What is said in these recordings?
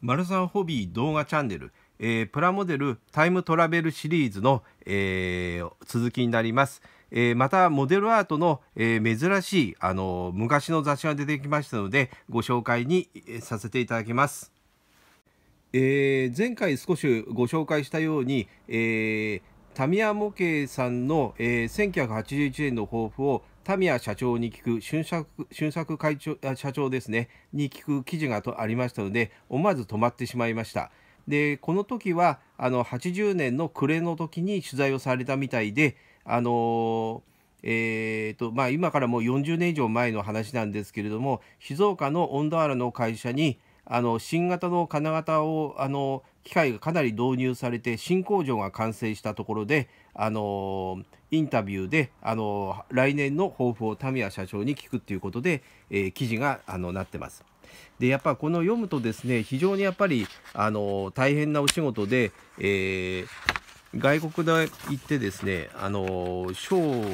マルサンホビー動画チャンネル、えー、プラモデルタイムトラベルシリーズの、えー、続きになります。えー、またモデルアートの、えー、珍しい、あの昔の雑誌が出てきましたのでご紹介にえさせていただきます。えー、前回少しご紹介したように、えー、タミヤ模型さんの、えー、1981年の抱負をタミヤ社長に聞く俊作俊作会長社長ですねに聞く記事がとありましたので思わず止まってしまいました。でこの時はあの80年の暮れの時に取材をされたみたいであのえーとまあ、今からもう40年以上前の話なんですけれども静岡のオンダの会社にあの新型の金型をあの機械がかなり導入されて新工場が完成したところであのインタビューであの来年の抱負をタミヤ社長に聞くっていうことで、えー、記事があのなってます。でやっぱこの読むとですね非常にやっぱりあの大変なお仕事で、えー、外国で行ってですねあのショ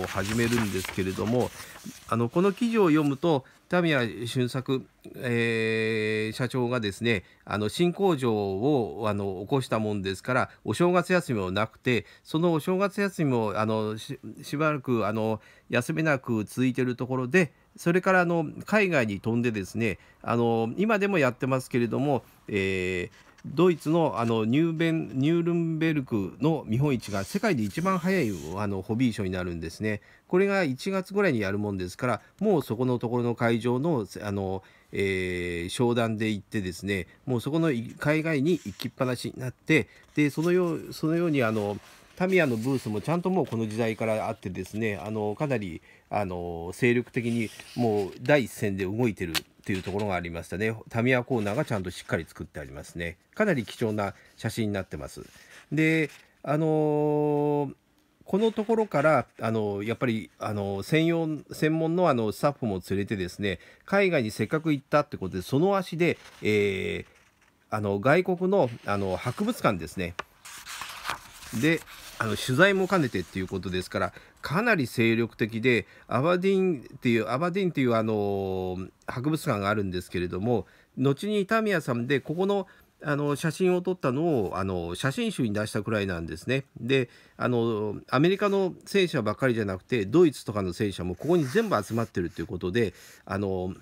ーを始めるんですけれどもあのこの記事を読むと田宮俊作、えー、社長がですねあの新工場をあの起こしたもんですからお正月休みもなくてそのお正月休みもあのしばらくあの休めなく続いているところでそれからあの海外に飛んでですねあの今でもやってますけれども、えー、ドイツのあのニューベンニュールンベルクの見本市が世界で一番早いあのホビーショーになるんですね。これが1月ぐらいにやるもんですから、もうそこのところの会場のあの、えー、商談で行ってですね、もうそこの海外に行きっぱなしになって、でそのようそのようにあのタミヤのブースもちゃんともうこの時代からあってですね、あのかなりあの精力的にもう第一線で動いてるっていうところがありましたねタミヤコーナーがちゃんとしっかり作ってありますねかなり貴重な写真になってますであのー、このところから、あのー、やっぱり、あのー、専用、専門のあのスタッフも連れてですね、海外にせっかく行ったってことで、その足で、えー、あの外国のあの博物館ですね。で、あの取材も兼ねてっていうことですからかなり精力的でアバディンっていうアバディンっていうあの博物館があるんですけれども後にタミヤさんでここのあの写真を撮ったのをあの写真集に出したくらいなんですね。であのアメリカの戦車ばっかりじゃなくてドイツとかの戦車もここに全部集まってるということであの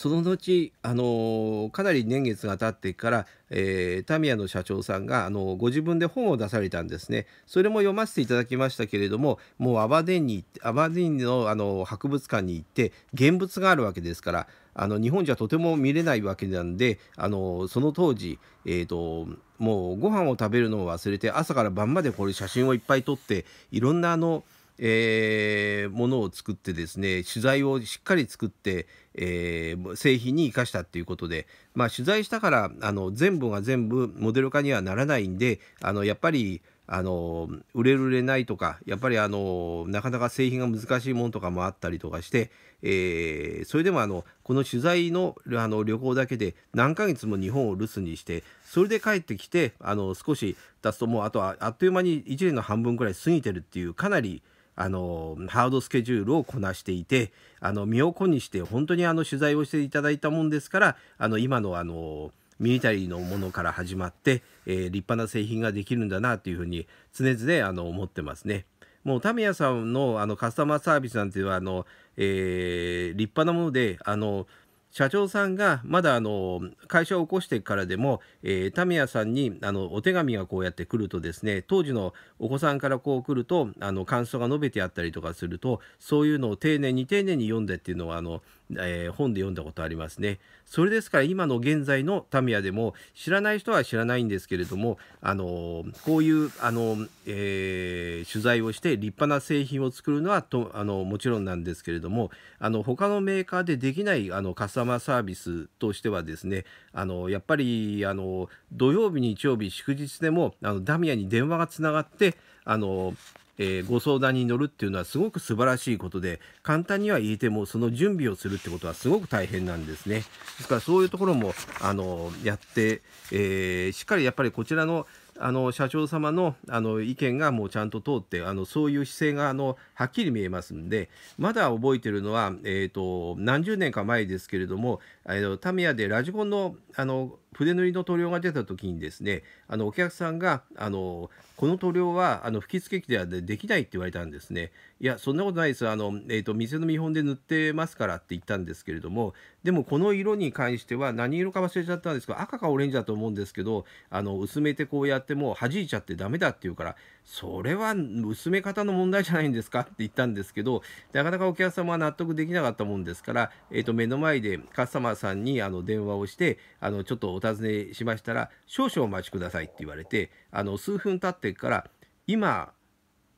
その後、あのかなり年月が経ってから、えー、タミヤの社長さんが、あのご自分で本を出されたんですねそれも読ませていただきましたけれどももうアバデンにアバデンの、あの博物館に行って現物があるわけですからあの日本じゃとても見れないわけなんで、あのその当時、えーと、もうご飯を食べるのを忘れて朝から晩までこれ写真をいっぱい撮っていろんなあのえー、ものを作ってですね取材をしっかり作って、えー、製品に生かしたっていうことで、まあ、取材したからあの全部が全部モデル化にはならないんであのやっぱりあの売れる売れないとかやっぱりあのなかなか製品が難しいものとかもあったりとかして、えー、それでもあのこの取材のあの旅行だけで何ヶ月も日本を留守にしてそれで帰ってきてあの少し経つともうあとはあっという間に1年の半分くらい過ぎてるっていうかなりあのハードスケジュールをこなしていてあの身を粉にして本当にあの取材をしていただいたもんですからあの今のあのミニタリーのものから始まって、えー、立派な製品ができるんだなというふうに常々あの思ってますね。もうタミヤさんのあのカスタマーサービスなんていうのはあの、えー、立派なものであの社長さんがまだあの会社を起こしてからでも、えー、タミヤさんにあのお手紙がこうやって来るとですね当時のお子さんからこう来るとあの感想が述べてあったりとかするとそういうのを丁寧に丁寧に読んでっていうのはあのえー、本で読んだことありますね。それですから今の現在のタミヤでも知らない人は知らないんですけれども、あのこういうあの、えー、取材をして立派な製品を作るのはとあのもちろんなんですけれども、あの他のメーカーでできないあのカスタマーサービスとしてはですね、あのやっぱりあの土曜日日曜日祝日でもあのダミヤに電話がつながってあのえー、ご相談に乗るっていうのはすごく素晴らしいことで簡単には言えてもその準備をするってことはすごく大変なんですね。ですからそういうところもあのやって、えー、しっかりやっぱりこちらのあの社長様のあの意見がもうちゃんと通ってあのそういう姿勢があのはっきり見えますんでまだ覚えてるのは、えーと、と何十年か前ですけれどもあのタミヤでラジコンのあの筆塗りの塗料が出た時にですねあのお客さんがあのこの塗料はあの吹き付け機ではできないって言われたんですねいやそんなことないですあの、えーと、店の見本で塗ってますからって言ったんですけれどもでもこの色に関しては何色か忘れちゃったんですが赤かオレンジだと思うんですけどあの薄めてこうやってもう弾いちゃってダメだって言うからそれは薄め方の問題じゃないんですかって言ったんですけどなかなかお客様は納得できなかったもんですから、えーと、と目の前でカスタマーさんにあの電話をしてあのちょっとお尋ねしましたら少々お待ちくださいって言われてあの数分経ってから今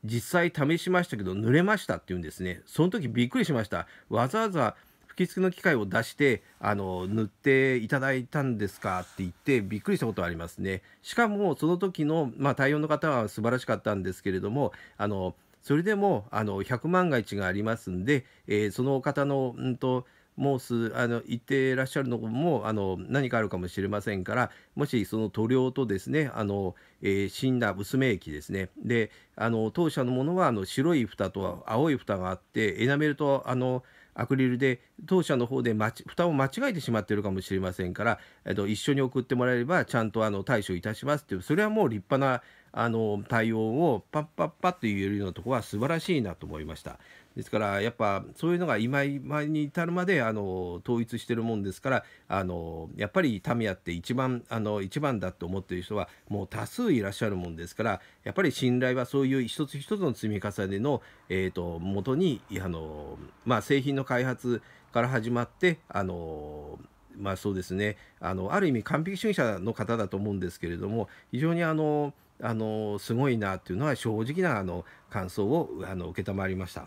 実際試しましたけど濡れましたって言うんですねその時びっくりしましたわざわざ吹き付けの機械を出してあの塗っていただいたんですかって言ってびっくりしたことありますねしかもその時の、まあ、対応の方は素晴らしかったんですけれどもあのそれでもあの100万が一がありますんで、えー、その方の、うんと、ともうすあのってらっしゃるのもあの何かあるかもしれませんからもしその塗料とですねあの、えー、死んだ薄め液ですねであの当社のものはあの白い蓋と青い蓋があってエナメルとあのアクリルで当社の方で蓋を間違えてしまっているかもしれませんから、えっと、一緒に送ってもらえればちゃんとあの対処いたしますっていうそれはもう立派なあの対応をパッパッパッと言えるようなところは素晴らしいなと思いました。ですからやっぱそういうのが今今に至るまであの統一してるもんですからあのやっぱりタミヤって一番あの一番だと思ってる人はもう多数いらっしゃるもんですからやっぱり信頼はそういう一つ一つの積み重ねの、えーと、と元にあの、まあ、製品の開発から始まってあのまあそうですねあのある意味完璧主義者の方だと思うんですけれども非常にあのあのすごいなというのは正直なあの感想をあの承りました。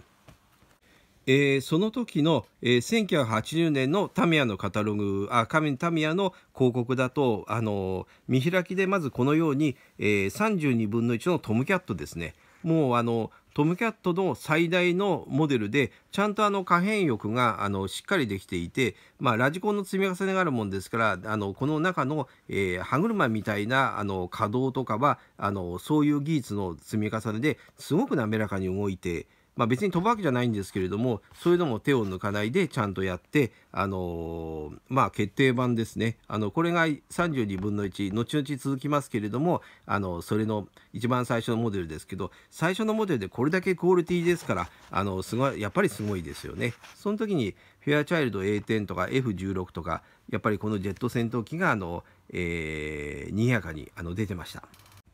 えー、その時の、えー、1980年のタミヤのカタログあカミタミヤの広告だと、あの見開きでまずこのように、えー、32分の1のトムキャットですねもうあのトムキャットの最大のモデルでちゃんとあの可変翼があのしっかりできていて、まあ、ラジコンの積み重ねがあるもんですからあのこの中の、えー、歯車みたいなあの稼働とかはあのそういう技術の積み重ねですごく滑らかに動いてまあ、別に飛ぶわけじゃないんですけれどもそういうのも手を抜かないでちゃんとやって、あのー、まあ、決定版ですねあのこれが32分の1後々続きますけれどもあのそれの一番最初のモデルですけど最初のモデルでこれだけクオリティですからあのすごいやっぱりすごいですよね。その時にフェアチャイルド A10 とか F16 とかやっぱりこのジェット戦闘機があの、えー、にぎやかにあの出てました。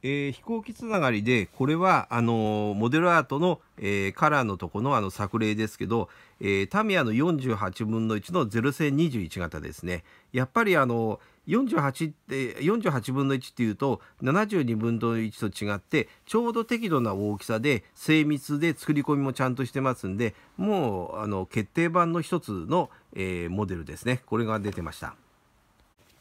えー、飛行機つながりで、これは、あのー、モデルアートの、えー、カラーのとこのあの作例ですけど、えタミヤの48分の1の0線21型ですね。やっぱりあの48って48分の1っていうと72分の1と違ってちょうど適度な大きさで精密で作り込みもちゃんとしてますんでもうあの決定版の一つの、えモデルですねこれが出てました。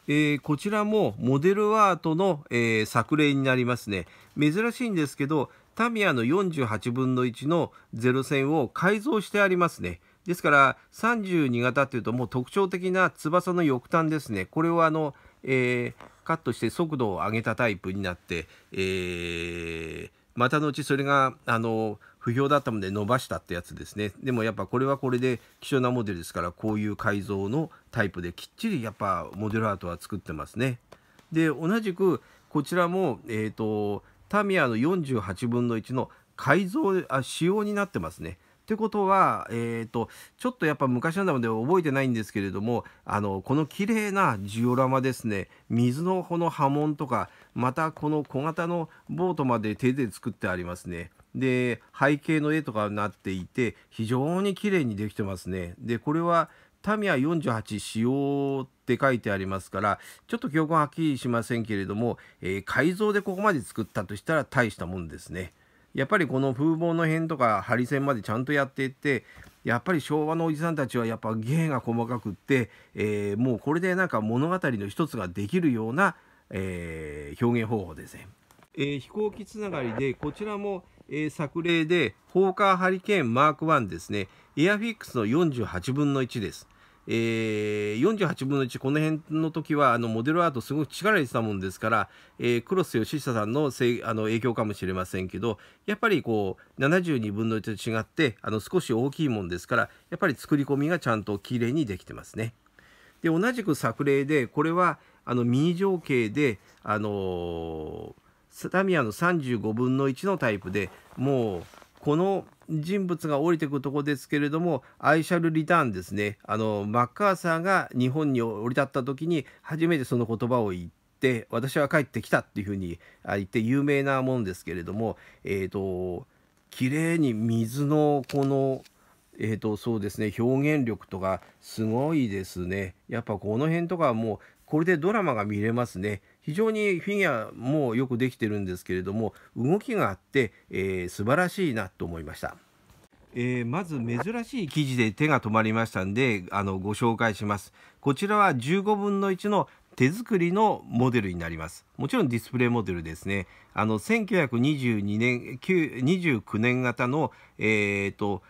えー、こちらもモデルアートの、えー、作例になりますね。珍しいんですけど、タミヤの48分の1の0線を改造してありますね。ですから32型っていうともう特徴的な翼の翼端ですね。これをあの、えー、カットして速度を上げたタイプになって、えー、また後それがあの不評だったので伸ばしたってやつですねでもやっぱこれはこれで希少なモデルですからこういう改造のタイプできっちりやっぱモデルアートは作ってますねで同じくこちらも、えーと、タミヤの48分の1の改造あ仕様になってますねってことは、えーと、とちょっとやっぱ昔なので覚えてないんですけれどもあのこの綺麗なジオラマですね水のこの波紋とかまたこの小型のボートまで手で作ってありますね。で背景の絵とかになっていて非常に綺麗にできてますね。でこれはタミヤ48使用って書いてありますからちょっと記憶はっきりしませんけれども、えー、改造でここまで作ったとしたら大したもんですね。やっぱりこの風貌の辺とか針線までちゃんとやっていってやっぱり昭和のおじさんたちはやっぱ芸が細かくって、えー、もうこれでなんか物語の一つができるような、えー、表現方法ですね。えー、飛行機つながりでこちらもえー、作例で、ホーカーハリケーンマーク1ですね、エアフィックスの48分の1です。えー、48分の1、この辺の時はあのモデルアートすごく力入れてたもんですから、えー、クロス吉下さんのせいあの影響かもしれませんけど、やっぱりこう72分の1と違ってあの少し大きいもんですから、やっぱり作り込みがちゃんときれいにできてますね。で同じく作例でこれはあのミニ情景で、あのー、タミヤの35分の1のタイプでもうこの人物が降りてくるとこですけれどもアイシャル・リターンですねあのマッカーサーが日本に降り立った時に初めてその言葉を言って私は帰ってきたっていうふうに言って有名なもんですけれどもえっ、ー、と綺麗に水のこのえーとそうですね表現力とかすごいですねやっぱこの辺とかはもうこれでドラマが見れますね非常にフィギュアもよくできてるんですけれども動きがあって、えー、素晴らしいなと思いました。えー、まず珍しい記事で手が止まりましたんであのご紹介しますこちらは15分の1の手作りのモデルになりますもちろんディスプレイモデルですねあの1922年29年型のえっ、ー、と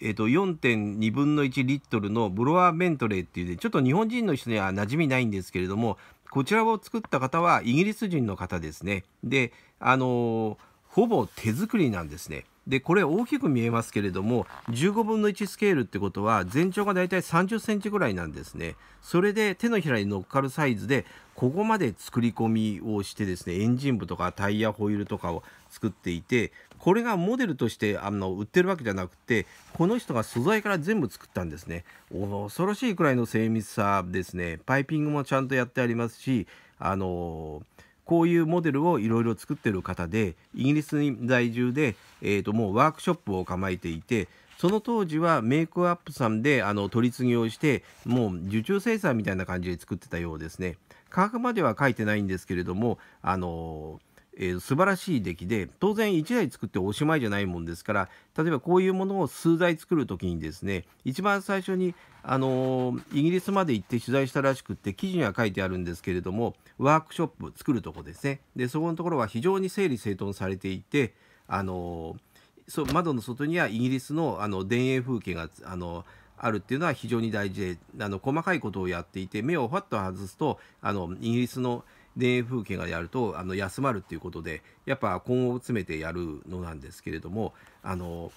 えっと4.2分の1リットルのブロアメントレーっていうねちょっと日本人の人には馴染みないんですけれどもこちらを作った方はイギリス人の方ですね。で、あのほぼ手作りなんですね。で、これ大きく見えますけれども、15分の1スケールってことは、全長がだいたい30センチぐらいなんですね。それで手のひらに乗っかるサイズで、ここまで作り込みをしてですね、エンジン部とかタイヤ、ホイールとかを作っていて、これがモデルとしてあの売ってるわけじゃなくてこの人が素材から全部作ったんですね恐ろしいくらいの精密さですねパイピングもちゃんとやってありますしあのこういうモデルをいろいろ作ってる方でイギリスに在住で、えー、ともうワークショップを構えていてその当時はメイクアップさんであの取り次ぎをしてもう受注生産みたいな感じで作ってたようですね価格までは書いてないんですけれどもあのーえー、素晴らしい出来で当然1台作っておしまいじゃないもんですから例えばこういうものを数台作る時にですね一番最初に、あのー、イギリスまで行って取材したらしくって記事には書いてあるんですけれどもワークショップ作るとこですねでそこのところは非常に整理整頓されていて、あのー、窓の外にはイギリスのあの田園風景が、あのあるっていうのは非常に大事であの細かいことをやっていて目をファッと外すとあのイギリスの田園風景がやるとあの休まるっていうことでやっぱ根を詰めてやるのなんですけれどもあの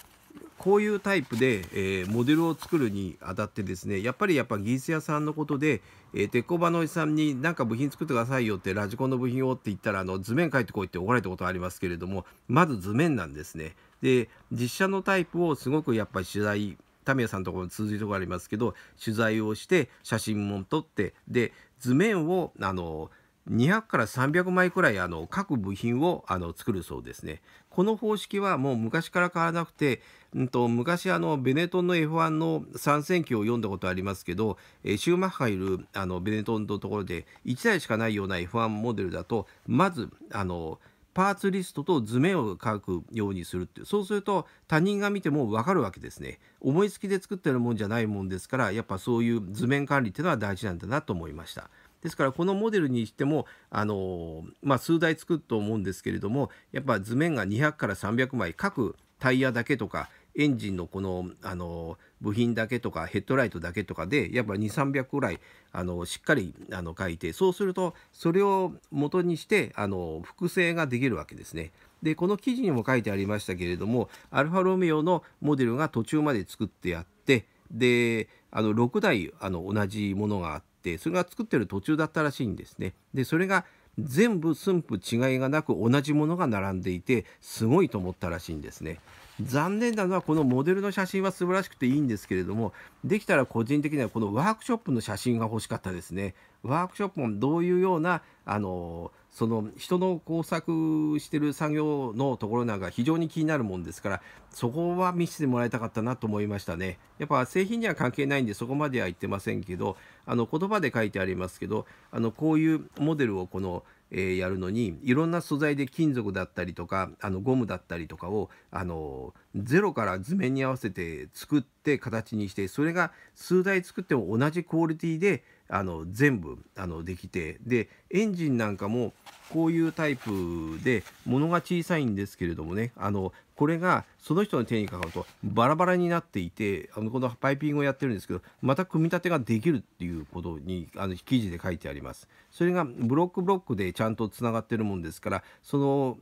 こういうタイプで、えー、モデルを作るにあたってですねやっぱりやっぱ技術屋さんのことで、えー、鉄工場のおじさんに何か部品作ってくださいよってラジコンの部品をって言ったらあの図面書いてこいって怒られたことありますけれどもまず図面なんですね。で実写のタイプをすごくやっぱ取材タミヤさんのところに通じるところありますけど取材をして写真も撮ってで図面をあの200から300枚くらいあの各部品をあの作るそうですね。この方式はもう昔から変わらなくて、うんと、昔あのベネトンの F1 の参戦記を読んだことありますけど、えシューマッハがいるあのベネトンのところで1台しかないような F1 モデルだとまずあのパーツリストと図面を書くようにするってそうすると他人が見ても分かるわけですね思いつきで作ってるもんじゃないもんですからやっぱそういう図面管理っていうのは大事なんだなと思いましたですからこのモデルにしてもあの、まあ、数台作ると思うんですけれどもやっぱ図面が200から300枚各タイヤだけとかエンジンのこのあの部品だけとかヘッドライトだけとかでやっぱり2300ぐらいあのしっかりあの書いてそうするとそれを元にしてあの複製ができるわけですね。でこの記事にも書いてありましたけれどもアルファロメオのモデルが途中まで作ってあってであの6台あの同じものがあって。ってそれが作ってる途中だったらしいんですね。でそれが全部寸布違いがなく同じものが並んでいてすごいと思ったらしいんですね。残念なのはこのモデルの写真は素晴らしくていいんですけれどもできたら個人的にはこのワークショップの写真が欲しかったですね。ワークショップもどういうようなあのその人の工作してる作業のところなんか非常に気になるもんですからそこは見せてもらいたかったなと思いましたねやっぱ製品には関係ないんでそこまでは言ってませんけどあの言葉で書いてありますけどあのこういうモデルをこのえやるのにいろんな素材で金属だったりとかあのゴムだったりとかをあのゼロから図面に合わせて作って形にしてそれが数台作っても同じクオリティであの全部あのできてでエンジンなんかもこういうタイプで物が小さいんですけれどもねあのこれがその人の手にかかるとバラバラになっていてあのこのパイピングをやってるんですけどまた組み立てができるっていうことにあの記事で書いてありますそれがブロックブロックでちゃんとつながってるもんですからその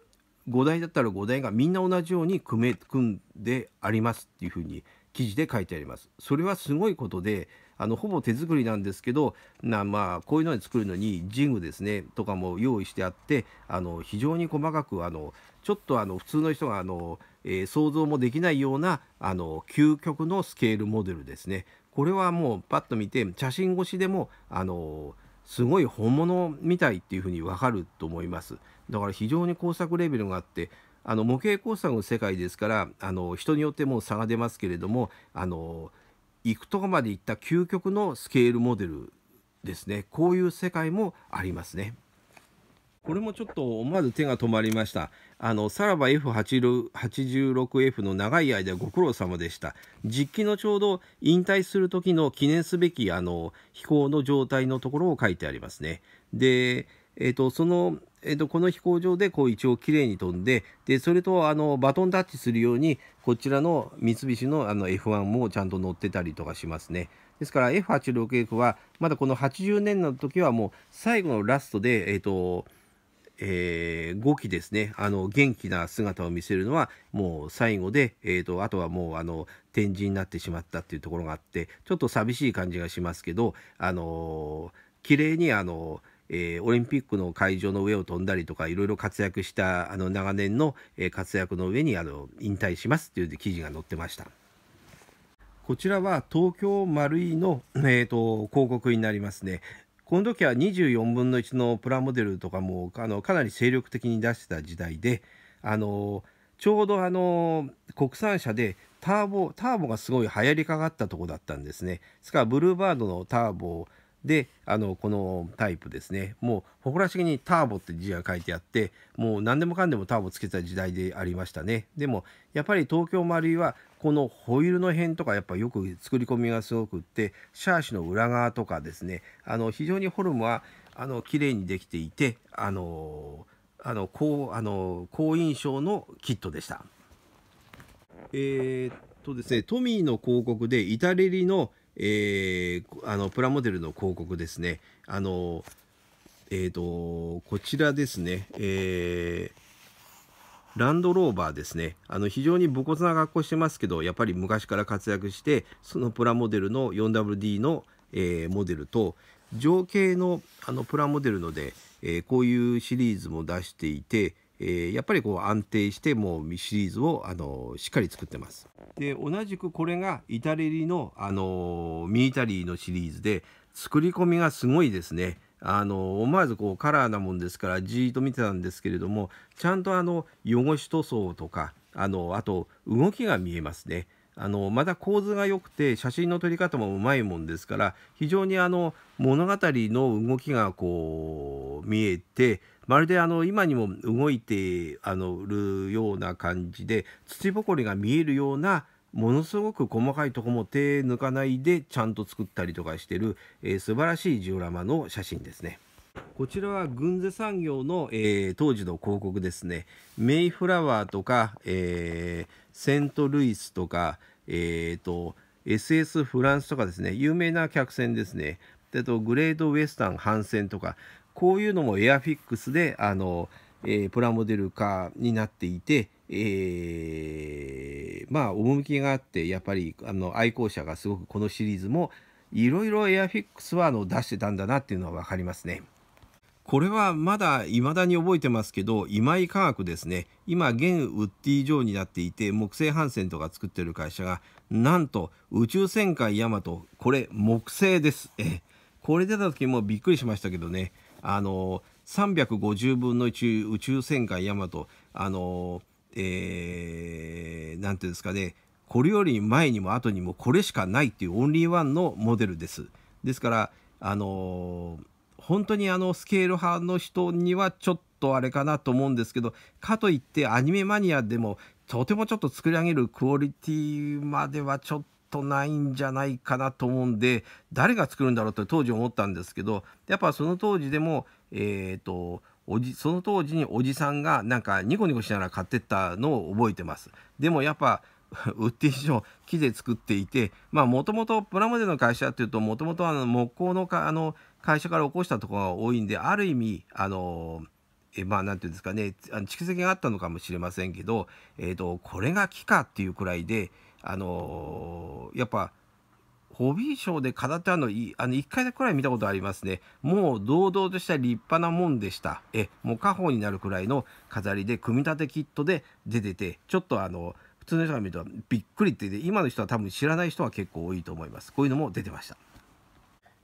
5台だったら5台がみんな同じように組め組んでありますっていうふうに記事で書いてありますそれはすごいことであのほぼ手作りなんですけどなまあこういうのに作るのにジングですねとかも用意してあってあの非常に細かくあのちょっとあの普通の人があの、えー、想像もできないようなあの究極のスケールモデルですねこれはもうパッと見て写真越しでもあのすごい本物みたいっていうふうにわかると思いますだから非常に工作レベルがあってあの模型工作の世界ですからあの人によっても差が出ますけれどもあの行くとこまで行った究極のスケールモデルですねこういう世界もありますねこれもちょっと思わず手が止まりましたあのさらば F86F の長い間ご苦労様でした実機のちょうど引退する時の記念すべきあの飛行の状態のところを書いてありますねでえっ、ー、と、その、えっと、この飛行場でこう一応きれいに飛んででそれとあのバトンタッチするようにこちらの三菱のあの F1 もちゃんと乗ってたりとかしますね。ですから F86F はまだこの80年の時はもう最後のラストで、えっとえー、5機ですねあの元気な姿を見せるのはもう最後で、えーと、とあとはもうあの展示になってしまったっていうところがあってちょっと寂しい感じがしますけどあのー、綺麗にあのーえー、オリンピックの会場の上を飛んだりとかいろいろ活躍したあの長年の、え活躍の上にあの引退しますという記事が載ってました。こちらは東京丸井の、えーと、広告になりますね。この時は24分の1のプラモデルとかもあのかなり精力的に出してた時代で、あのちょうどあの国産車でターボターボがすごい流行りかかったとこだったんですね。ですからブルーバードのターボであのこのタイプですねもう誇らしげにターボって字が書いてあってもう何でもかんでもターボつけた時代でありましたねでもやっぱり東京マルイはこのホイールの辺とかやっぱよく作り込みがすごくってシャーシの裏側とかですねあの非常にフォルムはあの綺麗にできていてあのあの好あの好印象のキットでした。えー、っとですねトミーの広告でイタレリの「えー、あのプラモデルの広告ですね。あのえーと、こちらですね、えー、ランドローバーですねあの非常に武骨な格好してますけどやっぱり昔から活躍してそのプラモデルの 4WD の、えー、モデルと情景のあのプラモデルので、えー、こういうシリーズも出していて、えー、やっぱりこう安定してもうシリーズをあのしっかり作ってます。で同じくこれがイタレリの、あのミリタリーのシリーズで作り込みがすごいですね。あの思わずこうカラーなもんですからじーっと見てたんですけれどもちゃんとあの汚し塗装とかあのあと動きが見えますね。あのまた構図が良くて写真の撮り方もうまいもんですから非常にあの物語の動きがこう見えてまるであの今にも動いてあのるような感じで土ぼこりが見えるようなものすごく細かいとこも手抜かないでちゃんと作ったりとかしてる、えー、素晴らしいジオラマの写真ですね。こちらは軍勢産業の、えー、当時の広告ですね。メイフラワーとか、えーセントルイスとか、えーと、SS フランスとかですね有名な客船ですねでとグレードウェスタン帆船とかこういうのもエアフィックスであの、えー、プラモデル化になっていて、えー、まあ趣があってやっぱりあの愛好者がすごくこのシリーズもいろいろエアフィックスはあの出してたんだなっていうのは分かりますね。これはまだ未だに覚えてますけど今井化学ですね今現ウッディ城になっていて木製帆船とか作ってる会社がなんと宇宙戦艦ヤマトこれ木製ですえこれ出た時もびっくりしましたけどねあの350分の1宇宙戦艦ヤマトあのえー、なんていうんですかねこれより前にも後にもこれしかないっていうオンリーワンのモデルですですからあのー本当にあのスケール派の人にはちょっとあれかなと思うんですけどかといってアニメマニアでもとてもちょっと作り上げるクオリティまではちょっと。とないんじゃないかなと思うんで誰が作るんだろうと当時思ったんですけどやっぱその当時でもえっ、ー、とおじその当時におじさんがなんかニコニコしながら買ってったのを覚えてます。でもやっぱ 売って以上木で作っていてまあもともとプラモデルの会社っていうともともと木工のかあの会社から起こしたところが多いんである意味あのえまあ何て言うんですかねあの蓄積があったのかもしれませんけど、えーと、これが木かっていうくらいであのやっぱホビーショーで飾ってあるのあの1回くらい見たことありますね。もう堂々とした立派なもんでした。え、もう家宝になるくらいの飾りで、組み立てキットで出てて、ちょっとあの、普通の人が見るとびっくりって言って、今の人は多分知らない人は結構多いと思います。こういうのも出てました。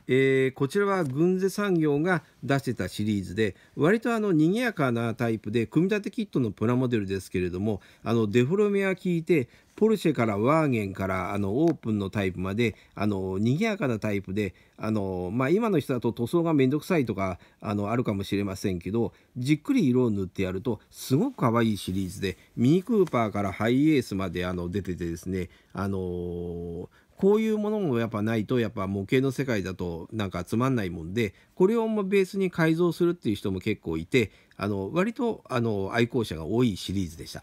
えー、こちらは軍勢産業が出してたシリーズで割とあの賑やかなタイプで組み立てキットのプラモデルですけれどもあのデフォルメは効いてポルシェからワーゲンからあのオープンのタイプまであの賑やかなタイプであの、まあ、今の人だと塗装が面倒くさいとかあのあるかもしれませんけどじっくり色を塗ってやるとすごく可愛いシリーズでミニクーパーからハイエースまであの出ててですねあのーこういうものもやっぱないとやっぱ模型の世界だとなんかつまんないもんでこれをベースに改造するっていう人も結構いてあの割とあの愛好者が多いシリーズでした。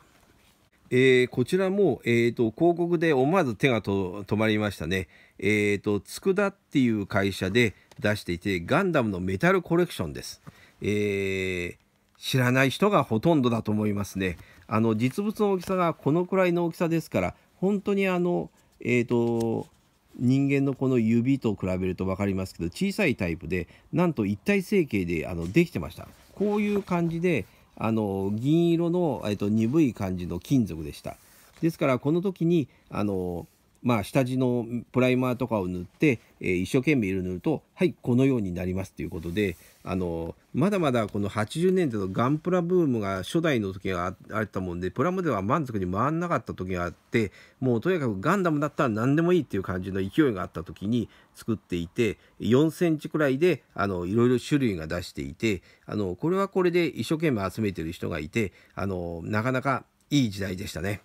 えー、こちらも、えーと、広告で思わず手がと止まりましたね。えっ、ー、と、佃っていう会社で出していて、ガンダムのメタルコレクションです。えー、知らない人がほとんどだと思いますね。あの、実物の大きさがこのくらいの大きさですから、本当にあの、えー、と、人間のこの指と比べると分かりますけど小さいタイプでなんと一体成形であのできてましたこういう感じであの銀色の、えっと、鈍い感じの金属でしたですからこの時にあのまあ、下地のプライマーとかを塗って、えー、一生懸命色塗るとはいこのようになりますということであのまだまだこの80年代のガンプラブームが初代の時があったもんでプラモデルは満足に回らなかった時があってもうとにかくガンダムだったら何でもいいっていう感じの勢いがあった時に作っていて4センチくらいであのいろいろ種類が出していてあのこれはこれで一生懸命集めてる人がいてあのなかなかいい時代でしたね。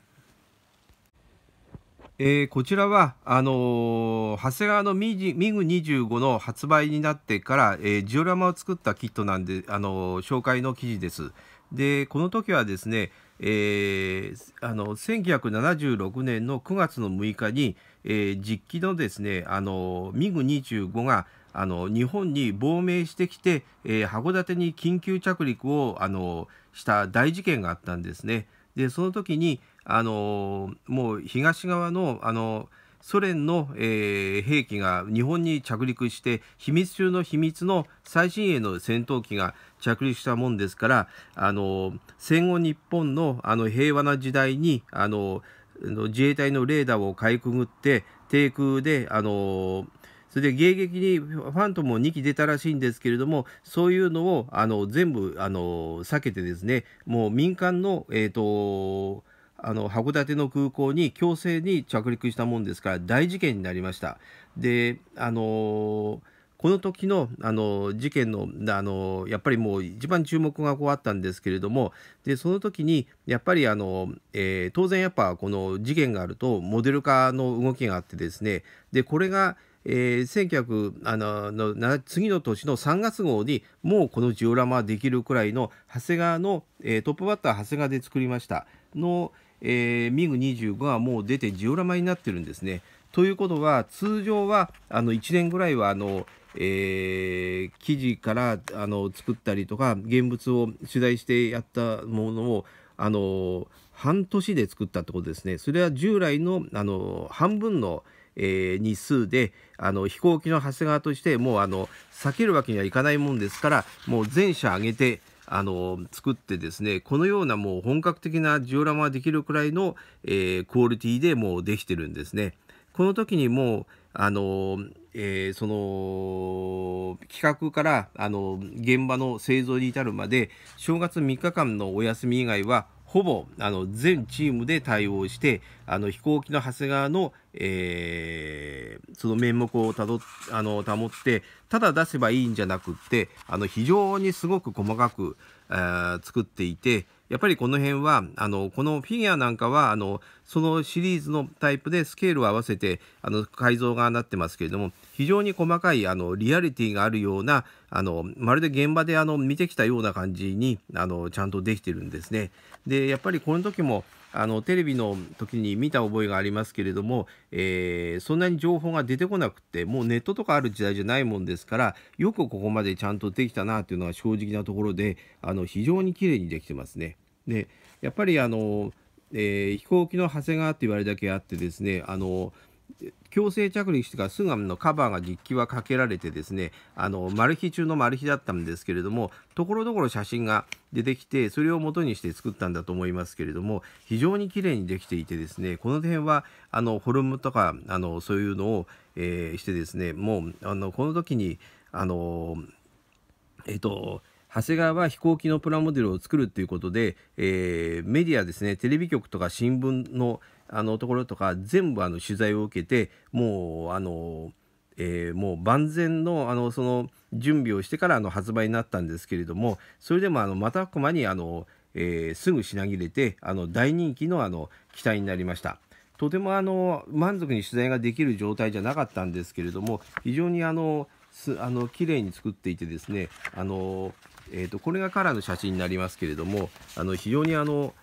えー、こちらはあのー、長谷川のミグ25の発売になってから、えー、ジオラマを作ったキットなんで、あのー、紹介の記事です。でこの時はですね、えー、あの1976年の9月の6日に、えー、実機のですねあのミグ25があの日本に亡命してきて、えー、函館に緊急着陸をあのした大事件があったんですね。でその時にあのもう東側のあのソ連の、えー、兵器が日本に着陸して秘密中の秘密の最新鋭の戦闘機が着陸したもんですからあの戦後日本のあの平和な時代にあの自衛隊のレーダーをかいくぐって低空であのそれで迎撃にファントムも2機出たらしいんですけれども、そういうのをあの全部あの避けてですね、もう民間の、えーと、あの函館の空港に強制に着陸したもんですから大事件になりました。であのこの時のあの事件のあのやっぱりもう一番注目がこうあったんですけれどもでその時にやっぱりあの、えー、当然やっぱこの事件があるとモデル化の動きがあってですねでこれがえー、あのの次の年の3月号にもうこのジオラマできるくらいの長谷川の、えー、トップバッター長谷川で作りましたの、えー、ミグ25がもう出てジオラマになってるんですね。ということは通常はあの1年ぐらいはあの、えー、記事からあの作ったりとか現物を取材してやったものをあの半年で作ったってことですね。それは従来のあの半分の、えー、日数であの飛行機の長谷川としてもうあの避けるわけにはいかないもんですからもう全社上げてあの作ってですねこのようなもう本格的なジオラマができるくらいの、えー、クオリティでもうできてるんですね。この時にもうあの、えー、その企画からあの現場の製造に至るまで正月3日間のお休み以外はほぼあの全チームで対応してあの飛行機の長谷川の、えー、その面目をたどあの保ってただ出せばいいんじゃなくってあの非常にすごく細かく、作っていてやっぱりこの辺はあのこのフィギュアなんかはあのそのシリーズのタイプでスケールを合わせてあの改造がなってますけれども非常に細かいあのリアリティがあるようなあのまるで現場であの見てきたような感じにあのちゃんとできてるんですね。でやっぱりこの時もあのテレビの時に見た覚えがありますけれども、えー、そんなに情報が出てこなくてもうネットとかある時代じゃないもんですからよくここまでちゃんとできたなというのが正直なところであの非常に綺麗にできてますね。でやっぱりあの、えー、飛行機の長谷川って言われるだけあってですねあの強制着陸してからすぐンのカバーが実機はかけられてですねあのマル秘中のマル秘だったんですけれどもところどころ写真が出てきてそれを元にして作ったんだと思いますけれども非常にきれいにできていてですねこの辺はあのフォルムとかあのそういうのを、えー、してですねもうあのこの時にあのえっ、ー、と長谷川は飛行機のプラモデルを作るということで、えー、メディアですねテレビ局とか新聞のあのところとか全部あの取材を受けてもうあの、えー、もう万全のあのその準備をしてからあの発売になったんですけれどもそれでもあのたこまにあの、えー、すぐ品切れてあの大人気のあの機体になりました。とてもあの満足に取材ができる状態じゃなかったんですけれども非常にあのすあの綺麗に作っていてですねあのえーと、これがカラーの写真になりますけれどもあの非常にあの、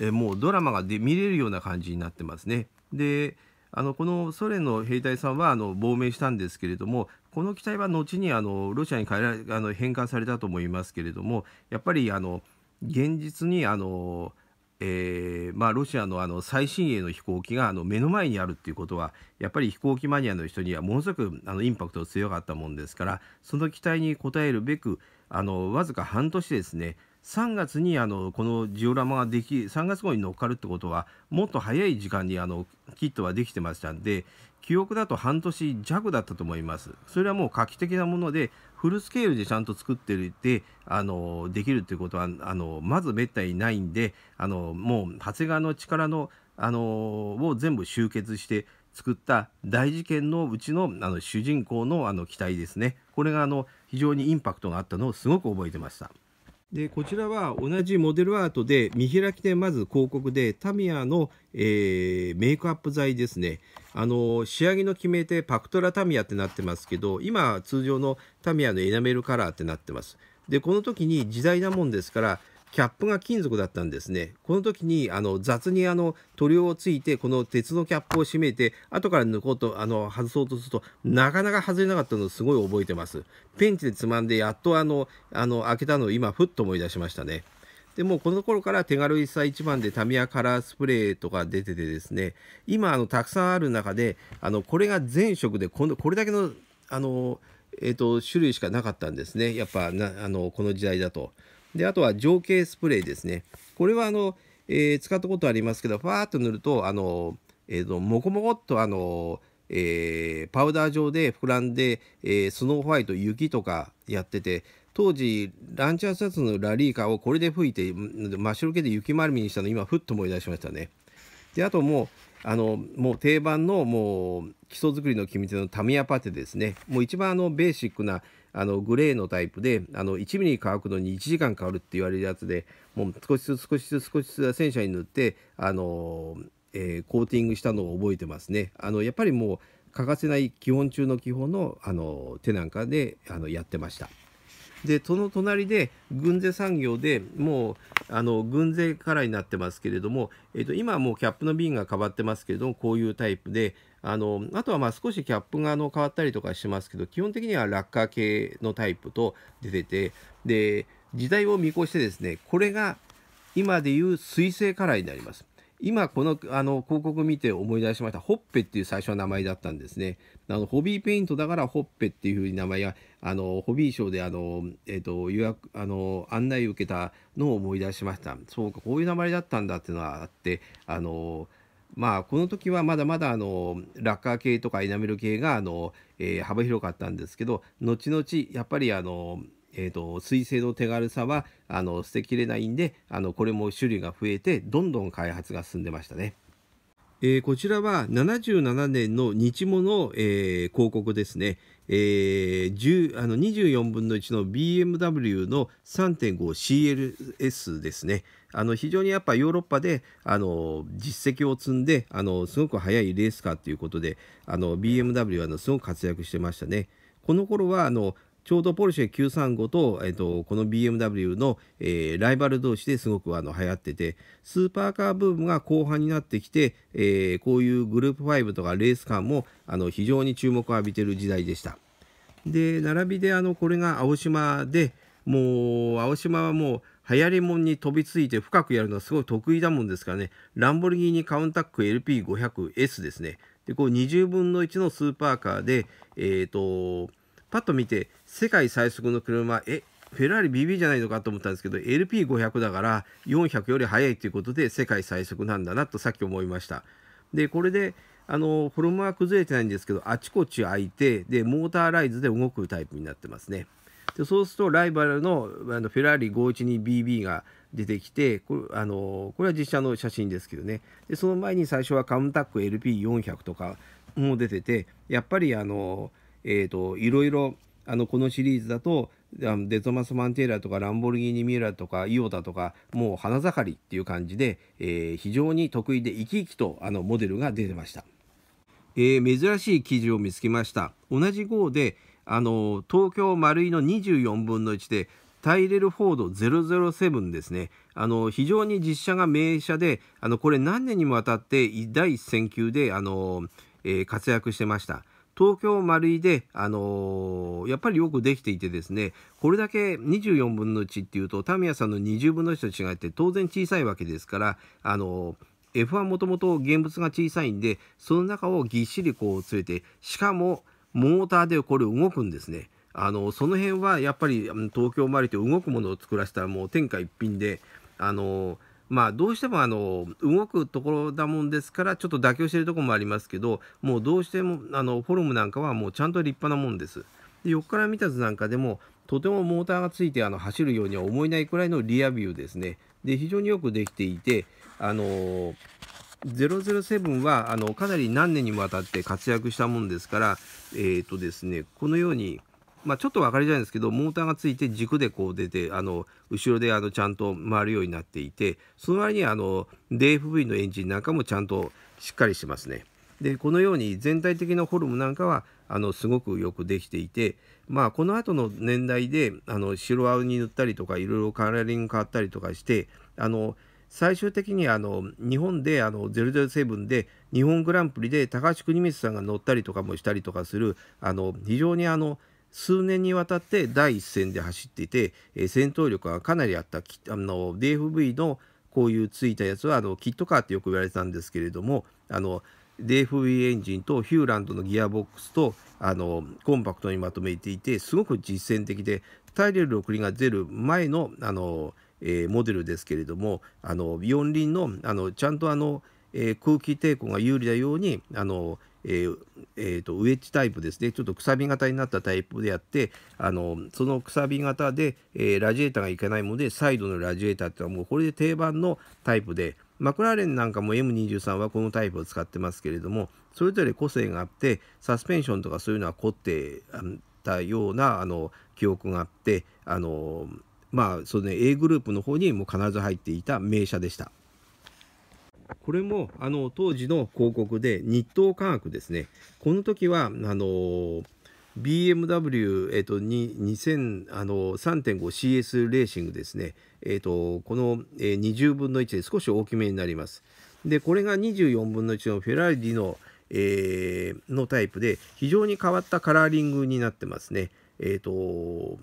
えー、もうドラマがで見れるような感じになってますね。であのこのソ連の兵隊さんはあの亡命したんですけれどもこの機体は後にあのロシアに変えらあの返還されたと思いますけれどもやっぱりあの現実にあの、えー、まあ、ロシアのあの最新鋭の飛行機があの目の前にあるっていうことはやっぱり飛行機マニアの人にはものすごくあのインパクトが強かったもんですからその期待に応えるべくあのわずか半年ですね3月にあのこのジオラマができ3月号に乗っかるってことはもっと早い時間にあのキットはできてましたんで記憶だと半年弱だったと思いますそれはもう画期的なものでフルスケールでちゃんと作っていてあのできるっていうことはあのまずめったにないんであのもう長谷川の力のあのを全部集結して作った大事件のうちのあの主人公のあの機体ですねこれがあの非常にインパクトがあったのをすごく覚えてました。でこちらは同じモデルアートで見開きでまず広告でタミヤの、えー、メイクアップ剤ですねあの仕上げの決め手パクトラタミヤってなってますけど今通常のタミヤのエナメルカラーってなってますでこの時に時代なもんですからキャップが金属だったんですね。この時にあの雑にあの塗料をついてこの鉄のキャップを閉めて後から抜こうとあの外そうとするとなかなか外れなかったのをすごい覚えてます。ペンチでつまんでやっとあのあの開けたのを今ふっと思い出しましたね。でもこの頃から手軽さ一番でタミヤカラースプレーとか出ててですね今あのたくさんある中であのこれが全色でこのこれだけのあのえーと種類しかなかったんですねやっぱなあのこの時代だと。で、あとは情景スプレーですね。これはあの、えー、使ったことありますけど、ファーっと塗ると、あの、えーと、もこもこっとあの、えー、パウダー状で膨らんで、えー、スノーホワイト、雪とかやってて、当時、ランチャーシャツのラリーカーをこれで吹いて、真っ白けで雪丸みにしたの、今、ふっと思い出しましたね。で、あともう、あの、もう定番の、もう、基礎作りの決め手のタミヤパテですね。もう一番あの、ベーシックな、あのグレーのタイプであの1ミリ乾くのに1時間変わるって言われるやつでもう少しずつ少しずつ少しずつ戦車に塗ってあの、えー、コーティングしたのを覚えてますね。あのやっぱりもう欠かせない基本中の基本のあの手なんかであのやってました。でその隣で軍勢産業でもうあの軍勢からになってますけれども、えー、と今はもうキャップの瓶が変わってますけれどもこういうタイプであのあとはまあ少しキャップがあの変わったりとかしますけど基本的にはラッカー系のタイプと出ててで時代を見越してですねこれが今でいう水性カラーになります今このあの広告見て思い出しましたホッペっていう最初の名前だったんですねあのホビーペイントだからホッペっていうふうに名前があのホビーショーであの、えーと、予約あの案内を受けたのを思い出しましたそうかこういう名前だったんだっていうのはあってあのまあ、この時はまだまだあのラッカー系とかエナメル系があの、えー、幅広かったんですけど後々やっぱりあの、えーと、水性の手軽さはあの捨てきれないんであのこれも種類が増えてどんどん開発が進んでましたね。えー、こちらは77年の日物、の、えー、広告ですね、えー、あの24分の1の BMW の 3.5CLS ですね。あの非常にやっぱヨーロッパであの実績を積んであのすごく速いレースカーということであの BMW はあのすごく活躍してましたね。この頃はあのちょうどポルシェ935と,、えっとこの BMW の、えー、ライバル同士ですごくあの流行っててスーパーカーブームが後半になってきて、えー、こういうグループ5とかレースカーもあの非常に注目を浴びてる時代でした。で並びであのこれが青島でもう青島はもう流行りもんに飛びついて深くやるのはすごい得意だもんですからね、ランボルギーニカウンタック LP500S ですね。で、こう20分の1のスーパーカーで、えっ、ー、と、パッと見て、世界最速の車、え、フェラーリ BB じゃないのかと思ったんですけど、LP500 だから400より速いということで、世界最速なんだなとさっき思いました。で、これで、あの、フォルムは崩れてないんですけど、あちこち開いて、で、モーターライズで動くタイプになってますね。でそうするとライバルのあのフェラーリ 512BB が出てきてこれあのこれは実写の写真ですけどねでその前に最初はカウンタック LP400 とかも出ててやっぱりあの、えーと、いろいろあのこのシリーズだとデトマス・マンテーラとかランボルギーニ・ミラーとかイオタとかもう花盛りっていう感じで、えー、非常に得意で生き生きとあのモデルが出てました、えー、珍しい記事を見つけました同じ号であの東京丸井の24分の1でタイレル・フォード007ですねあの非常に実写が名車であのこれ何年にもわたって第一線級であの、えー、活躍してました。東京丸井で、あのー、やっぱりよくできていてですねこれだけ24分の1っていうとタミヤさんの20分の1と違って当然小さいわけですから、あのー、F1 もともと現物が小さいんでその中をぎっしりこう連れてしかもモーターでこれ動くんですね。あのその辺はやっぱり東京生まれて動くものを作らせたらもう天下一品であのまあどうしてもあの動くところだもんですからちょっと妥協してるとこもありますけどもうどうしてもあのフォルムなんかはもうちゃんと立派なもんです。で横から見た図なんかでもとてもモーターがついてあの走るようには思えないくらいのリアビューですね。で非常によくできていてあの007はあのかなり何年にもわたって活躍したもんですから、えーとですね、このように、まあ、ちょっと分かりづらいんですけどモーターがついて軸でこう出てあの後ろであのちゃんと回るようになっていてその割にあの DFV のエンジンなんかもちゃんとしっかりしてますね。でこのように全体的なフォルムなんかはあのすごくよくできていて、まあ、この後の年代であの白青に塗ったりとかいろいろカラーリング変わったりとかしてあの最終的にあの日本であの007で日本グランプリで高橋国光さんが乗ったりとかもしたりとかするあの非常にあの数年にわたって第一線で走っていて、えー、戦闘力がかなりあったあの DFV のこういうついたやつはあのキットカーってよく言われてたんですけれどもあの DFV エンジンとヒューランドのギアボックスとあのコンパクトにまとめていてすごく実践的で体力が出る前のあのえー、モデルですけれどもあの四輪のあのちゃんとあの、えー、空気抵抗が有利なようにあの、えーえーと、ウエッジタイプですねちょっとくさび型になったタイプであってあのそのくさび型で、えー、ラジエーターがいかないものでサイドのラジエーターってのはもうこれで定番のタイプでマクラーレンなんかも M23 はこのタイプを使ってますけれどもそれぞれ個性があってサスペンションとかそういうのは凝ってたようなあの記憶があってあのまあその、ね、A グループの方にも必ず入っていた名車でした。これもあの当時の広告で日東科学ですね。この時はあの BMW、えっと、3.5CS レーシングですね、えっと、この20分の1で少し大きめになります。で、これが24分の1のフェラーリの,、えー、のタイプで、非常に変わったカラーリングになってますね。えっと、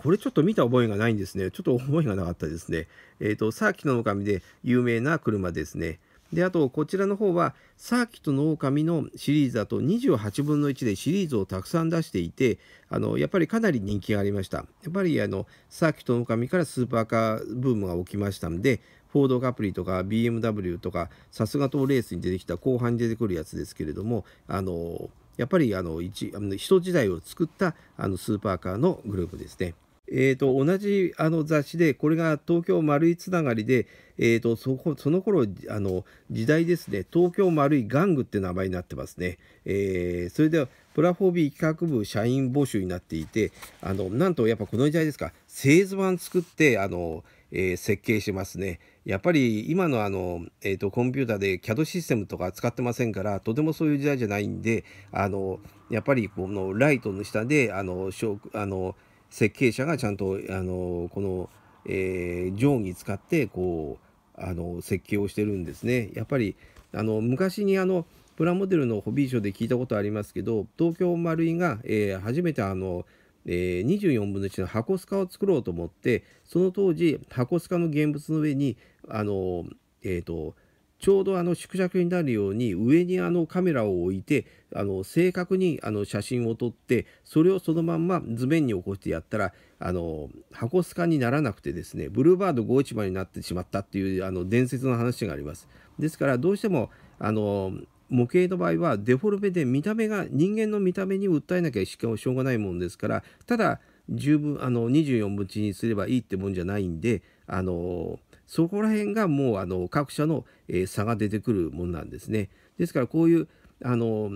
これちょっと見た覚えがないんですね。ちょっと覚えがなかったですね。えっ、ー、と、サーキットの狼で有名な車ですね。で、あと、こちらの方は、サーキットの狼のシリーズだと28分の1でシリーズをたくさん出していて、あの、やっぱりかなり人気がありました。やっぱり、あの、サーキットの狼からスーパーカーブームが起きましたんで、フォードカプリとか BMW とか、さすがとレースに出てきた後半に出てくるやつですけれども、あの、やっぱりあの一あの人時代を作ったあのスーパーカーのグループですね。えーと、同じあの雑誌でこれが東京丸いつながりで、えーと、そこその頃あの時代ですね東京丸い玩具って名前になってますね、えー、それではプラフォービー企画部社員募集になっていてあのなんとやっぱこの時代ですか製図版作ってあの、えー、設計しますねやっぱり今のあの、えーと、コンピューターで CAD システムとか使ってませんからとてもそういう時代じゃないんであのやっぱりこのライトの下であのあの設計者がちゃんとあのこの、えー、定規使ってこうあの設計をしてるんですね。やっぱりあの昔にあのプラモデルのホビーショーで聞いたことありますけど東京丸井が、えー、初めてあの、えー、24分の1の箱スカを作ろうと思ってその当時箱スカの現物の上にあのえっ、ー、とちょうどあの縮尺になるように上にあのカメラを置いてあの正確にあの写真を撮ってそれをそのまんま図面に起こしてやったらあの箱スカにならなくてですねブルーバード5 1番になってしまったっていうあの伝説の話があります。ですからどうしてもあの模型の場合はデフォルメで見た目が人間の見た目に訴えなきゃしかもしょうがないもんですからただ十分あの24分地にすればいいってもんじゃないんであのそこら辺がもうあの各社の、え差が出てくるものなんですね。ですからこういうあの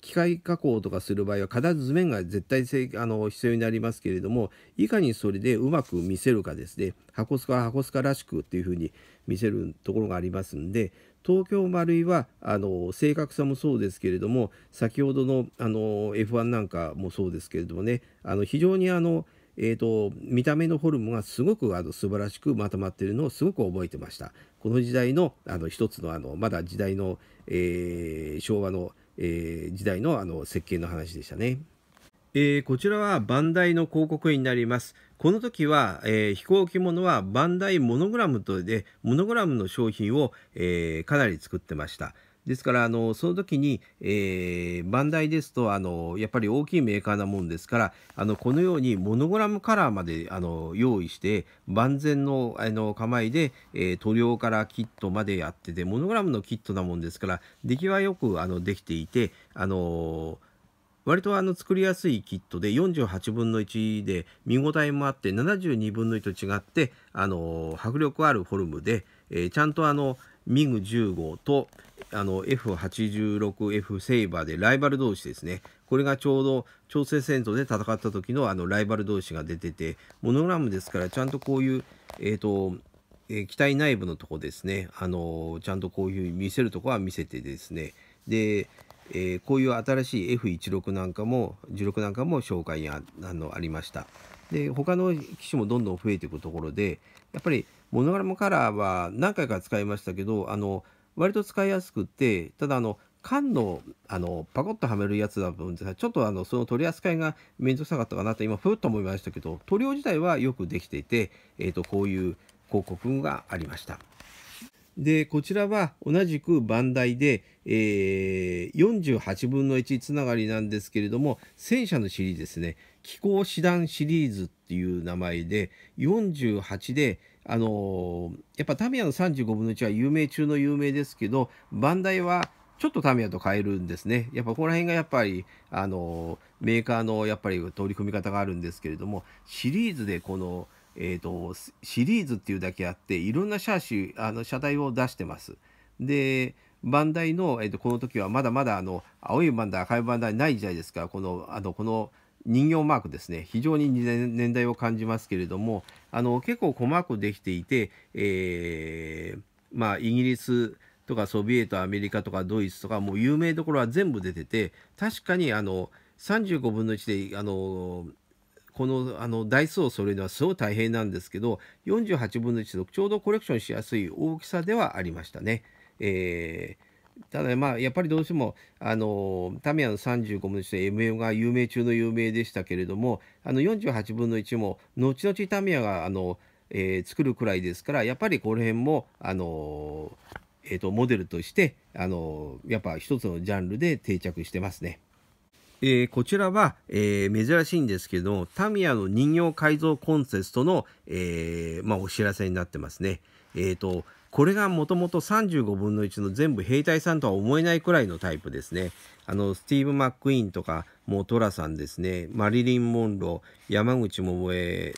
機械加工とかする場合は必ず図面が絶対あの必要になりますけれどもいかにそれでうまく見せるかですね箱スカ箱スカらしくっていうふうに見せるところがありますんで東京丸いはあの正確さもそうですけれども先ほどのあの F1 なんかもそうですけれどもねあの非常にあのえーと、見た目のフォルムがすごくあの素晴らしくまとまっているのをすごく覚えてましたこの時代のあの一つのあのまだ時代の、えー、昭和の、えー、時代のあの設計の話でしたね。えー、こちらはバンダイの広告になります。この時は、えー、飛行機ものはバンダイモノグラムとで、モノグラムの商品を、えー、かなり作ってました。ですから、あのその時に、えー、バンダイですとあの、やっぱり大きいメーカーなもんですから、あのこのようにモノグラムカラーまであの用意して、万全のあの構えで、えー、塗料からキットまでやってて、モノグラムのキットなもんですから、出来はよくあのできていて、あの割とあの作りやすいキットで48分の1で見応えもあって72分の1と違ってあの迫力あるフォルムで、えちゃんとあのミグ10と、あの F86F セイバーでライバル同士ですねこれがちょうど朝鮮戦争で戦った時のあのライバル同士が出ててモノグラムですからちゃんとこういう、えーとえー、機体内部のとこですね、あのー、ちゃんとこういうふうに見せるとこは見せてですねで、えー、こういう新しい F16 なんかも16なんかも紹介にあのありました。で他の機種もどんどん増えていくところでやっぱりモノグラムカラーは何回か使いましたけどあの割と使いやすくて、ただあの、缶のあのパコッとはめるやつだと思うんですが、ちょっとあのその取り扱いが面倒くさかったかなと今、ふっと思いましたけど、塗料自体はよくできていて、えー、とこういう広告がありました。で、こちらは同じくバンダイで、えー、48分の1つながりなんですけれども、戦車のシリーズですね、気候師団シリーズっていう名前で、48で、あのやっぱタミヤの35分の1は有名中の有名ですけど、バンダイはちょっとタミヤと変えるんですね。やっぱここら辺がやっぱり、あのメーカーのやっぱり取り組み方があるんですけれども、シリーズでこの、えっ、ー、と、シリーズっていうだけあって、いろんな車種、あの、車体を出してます。で、バンダイの、えー、とこの時はまだまだあの青いバンダイ赤いバンダイない時代ですからこのあのこの人形マークですね非常に年代を感じますけれども、あの結構細かくできていて、えー、まあ、イギリスとかソビエトアメリカとかドイツとかもう有名どころは全部出てて確かにあの35分の1であのこのあの台数を揃えるのはすごい大変なんですけど48分の1とちょうどコレクションしやすい大きさではありましたね。えー、ただまあやっぱりどうしてもあのタミヤの35分の1と ML が有名中の有名でしたけれどもあの48分の1も後々タミヤがあの、えー、作るくらいですからやっぱりこの辺もあの、えーと、モデルとしてあのやっぱ一つのジャンルで定着してますね。えー、こちらは、えー、珍しいんですけどタミヤの人形改造コンテストの、えーまあ、お知らせになってますね。えーとこれがもともと35分の1の全部兵隊さんとは思えないくらいのタイプですね。あの、スティーブ・マック・イーンとか、もうトラさんですね、マリリン・モンロー、山口百恵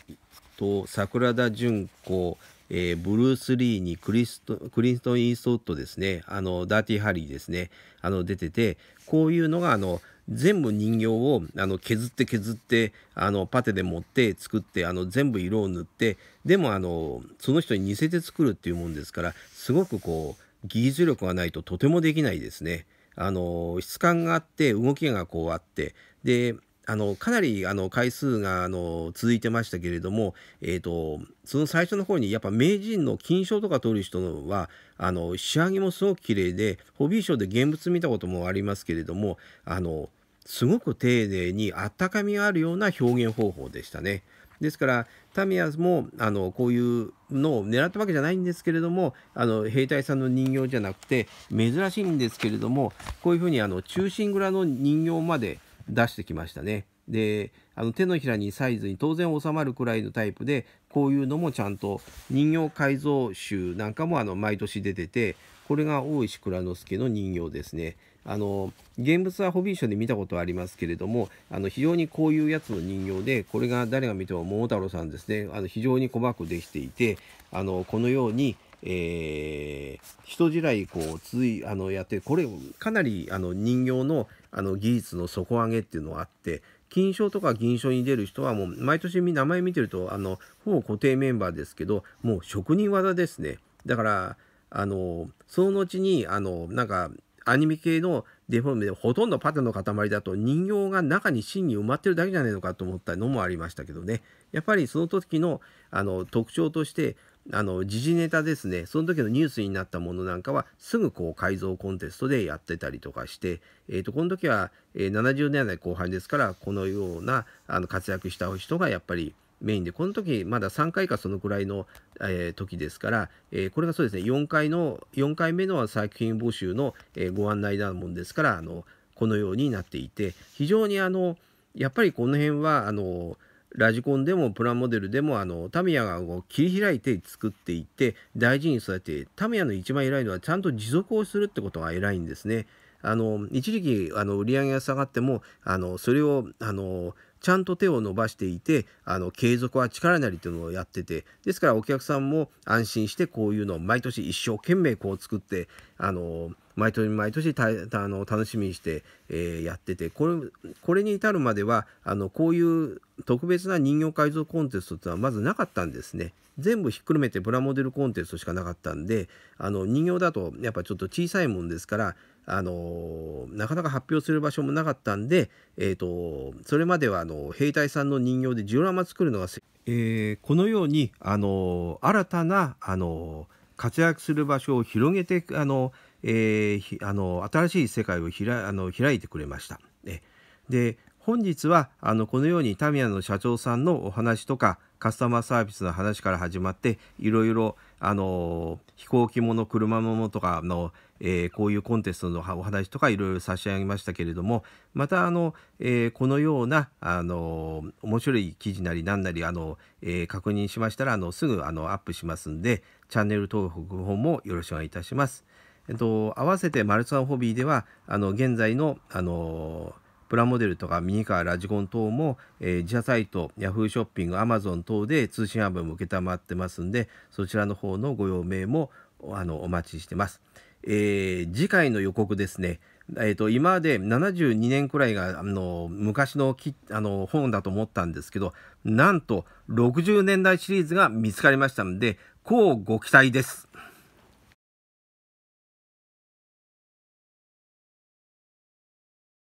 と桜田淳子、えー、ブルース・リーにクリストクリンストン・イーストウッドですね、あの、ダーティ・ハリーですね、あの、出てて、こういうのが、あの、全部人形をあの削って削ってあのパテで持って作ってあの全部色を塗ってでもあのその人に似せて作るっていうもんですからすごくこう技術力がないととてもできないですね。あの質感があって動きがこうあってであのかなりあの回数があの続いてましたけれども、えーと、その最初の方にやっぱ名人の金賞とか取る人はあの仕上げもすごく綺麗でホビー賞で現物見たこともありますけれどもあのすごく丁寧にあったかみがあるような表現方法でしたね。ですからタミヤもあのこういうのを狙ったわけじゃないんですけれどもあの兵隊さんの人形じゃなくて珍しいんですけれどもこういうふうにあの中心蔵の人形まで出してきましたね。であの手のひらにサイズに当然収まるくらいのタイプでこういうのもちゃんと人形改造集なんかもあの毎年出ててこれが大石蔵之介の人形ですね。あの現物はホビーショーで見たことはありますけれどもあの非常にこういうやつの人形でこれが誰が見ても桃太郎さんですねあの非常に細くできていてあのこのように、えー、人地雷こうついあのやってこれかなりあの人形のあの技術の底上げっていうのがあって金賞とか銀賞に出る人はもう毎年名前見てるとあのほぼ固定メンバーですけどもう職人技ですねだからあのその後にあのなんかアニメ系のデフォルメでほとんどパテの塊だと人形が中に芯に埋まってるだけじゃないのかと思ったのもありましたけどねやっぱりその時のあの特徴としてあの、時事ネタですね、その時のニュースになったものなんかは、すぐこう改造コンテストでやってたりとかして、えっ、ー、と、この時は、え70年代後半ですから、このようなあの活躍した人がやっぱりメインで、この時まだ3回かそのくらいの、えー、時ですから、えー、これがそうですね、4回の、4回目の作品募集の、えー、ご案内なもんですから、あの、このようになっていて、非常にあの、やっぱりこの辺は、あの、ラジコンでもプラモデルでもあのタミヤがこう切り開いて作っていって大事に育ててタミヤの一番偉いのはちゃんと持続をするってことが偉いんですね。あの一時期あの売り上げが下がってもあのそれをあのちゃんと手を伸ばしていてあの継続は力なりというのをやっててですからお客さんも安心してこういうのを毎年一生懸命こう作ってあの毎年毎年たあの楽しみにして、えー、やっててこれこれに至るまではあのこういう特別な人形改造コンテストってのはまずなかったんですね。全部ひっくるめてプラモデルコンテストしかなかったんであの人形だとやっぱちょっと小さいもんですからあのなかなか発表する場所もなかったんで、えーと、それまではあの兵隊さんの人形でジオラマ作るのが、えー、このように、あの新たな、あの活躍する場所を広げて、あのえー、あの新しい世界をひらあの開いてくれました。えで本日はあのこのようにタミヤの社長さんのお話とかカスタマーサービスの話から始まっていろいろあの飛行機もの車ものとかの、えー、こういうコンテストのお話とかいろいろ差し上げましたけれどもまたあの、えー、このようなあの面白い記事なり何なりあの、えー、確認しましたらあのすぐあのアップしますんでチャンネル登録もよろしくお願いいたします。えっと、合わせてマルサンホビーではあの現在のあのプラモデルとかミニカーラジコン等も、えー、自社サイトヤフーショッピングアマゾン等で通信販売も承ってますんでそちらの方のご用命もあのお待ちしてます、えー、次回の予告ですねえーと今まで72年くらいがあの昔のきあの本だと思ったんですけどなんと60年代シリーズが見つかりましたのでこうご期待です。